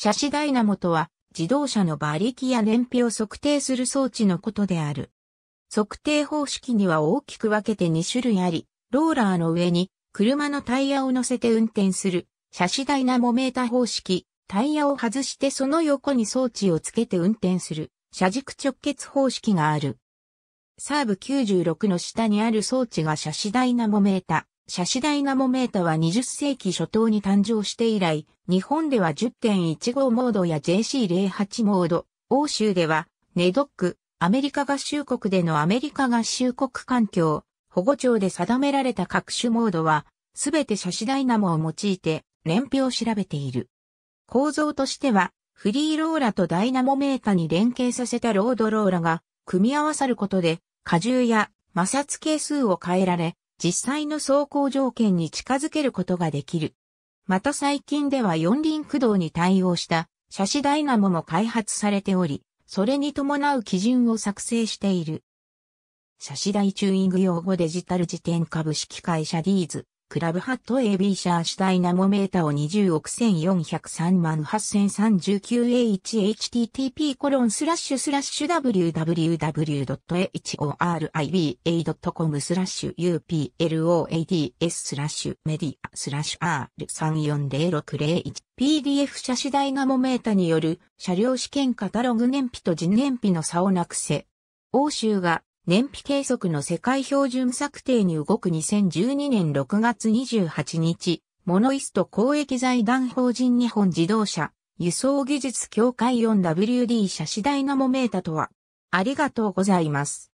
車種ダイナモとは、自動車の馬力や燃費を測定する装置のことである。測定方式には大きく分けて2種類あり、ローラーの上に車のタイヤを乗せて運転する、車種ダイナモメータ方式、タイヤを外してその横に装置をつけて運転する、車軸直結方式がある。サーブ96の下にある装置が車種ダイナモメータャシダイナモメータは20世紀初頭に誕生して以来、日本では10.15モードや JC08 モード、欧州では、ネドック、アメリカ合衆国でのアメリカ合衆国環境、保護庁で定められた各種モードは、すべてャシダイナモを用いて、燃費を調べている。構造としては、フリーローラとダイナモメータに連携させたロードローラが、組み合わさることで、荷重や摩擦係数を変えられ、実際の走行条件に近づけることができる。また最近では四輪駆動に対応した車種ダイナモも開発されており、それに伴う基準を作成している。車種大チューイング用語デジタル辞典株式会社ディーズ、クラブハット AB シャーシュタイナモメータを20億1403万 8039AHHTTP コロンスラッシュスラッシュ www.horib.com a スラッシュ uploads スラッシュメディアスラッシュ R340601 PDF 車種ダイナモメータによる車両試験カタログ燃費と人燃費の差をなくせ。欧州が燃費計測の世界標準策定に動く2012年6月28日、モノイスト公益財団法人日本自動車輸送技術協会 4WD 車次ダイナモメータとは、ありがとうございます。